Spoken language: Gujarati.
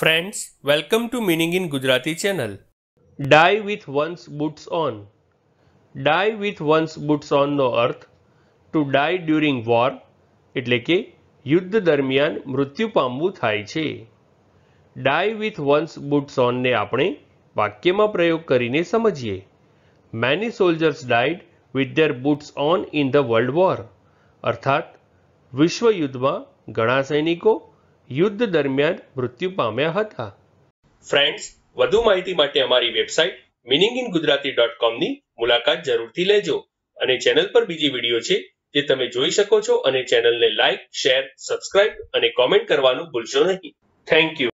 friends welcome to meaning in Gujarati channel die with one's boots on die with one's boots ઓનનો અર્થ ટુ ડાય ડ્યુરિંગ વોર એટલે કે યુદ્ધ દરમિયાન મૃત્યુ પામવું થાય છે ડાય વિથ વન્સ બુટ્સ ઓનને આપણે વાક્યમાં પ્રયોગ કરીને સમજીએ many soldiers died with their boots on in the world war અર્થાત વિશ્વ યુદ્ધમાં ઘણા સૈનિકો યુદ્ધ દરમિયાન મૃત્યુ પામ્યા હતા ફ્રેન્ડ્સ વધુ માહિતી માટે અમારી website meaning in Gujarati dot કોમની મુલાકાત જરૂરથી લેજો અને ચેનલ પર બીજી વિડીયો છે જે તમે જોઈ શકો છો અને ચેનલને લાઇક શેર સબસ્ક્રાઇબ અને કોમેન્ટ કરવાનું ભૂલશો નહીં થેન્ક યુ